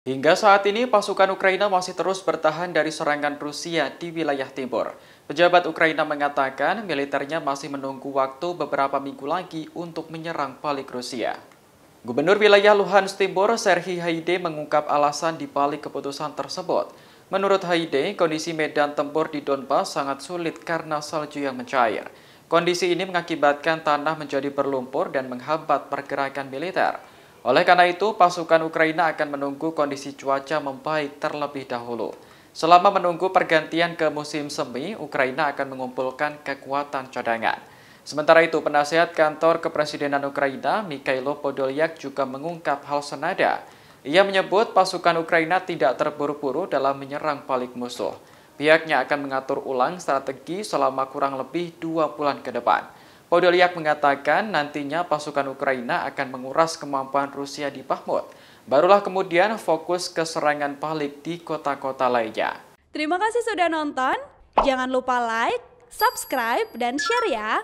Hingga saat ini, pasukan Ukraina masih terus bertahan dari serangan Rusia di wilayah timur. Pejabat Ukraina mengatakan militernya masih menunggu waktu beberapa minggu lagi untuk menyerang balik Rusia. Gubernur wilayah Luhansk Timur, Serhi Haide mengungkap alasan di balik keputusan tersebut. Menurut Haide, kondisi medan tempur di Donbas sangat sulit karena salju yang mencair. Kondisi ini mengakibatkan tanah menjadi berlumpur dan menghambat pergerakan militer. Oleh karena itu, pasukan Ukraina akan menunggu kondisi cuaca membaik terlebih dahulu. Selama menunggu pergantian ke musim semi, Ukraina akan mengumpulkan kekuatan cadangan. Sementara itu, penasehat kantor kepresidenan Ukraina, Mikhailo Podolyak juga mengungkap hal senada. Ia menyebut pasukan Ukraina tidak terburu-buru dalam menyerang balik musuh. Pihaknya akan mengatur ulang strategi selama kurang lebih dua bulan ke depan. Podolyak mengatakan nantinya pasukan Ukraina akan menguras kemampuan Rusia di Bakhmut. Barulah kemudian fokus ke serangan balik di kota-kota lainnya. Terima kasih sudah nonton. Jangan lupa like, subscribe, dan share ya.